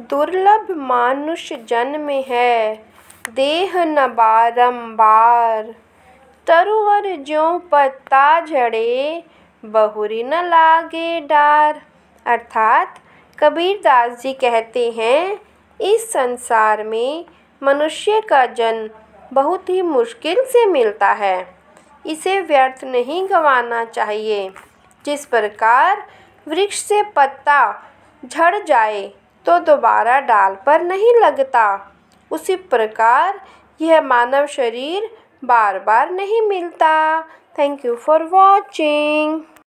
दुर्लभ मानुष जन्म है देह न बारंबार तरुवर जो पत्ता झड़े बहुरी न लागे डार अर्थात कबीरदास जी कहते हैं इस संसार में मनुष्य का जन्म बहुत ही मुश्किल से मिलता है इसे व्यर्थ नहीं गंवाना चाहिए जिस प्रकार वृक्ष से पत्ता झड़ जाए तो दोबारा डाल पर नहीं लगता उसी प्रकार यह मानव शरीर बार बार नहीं मिलता थैंक यू फॉर वॉचिंग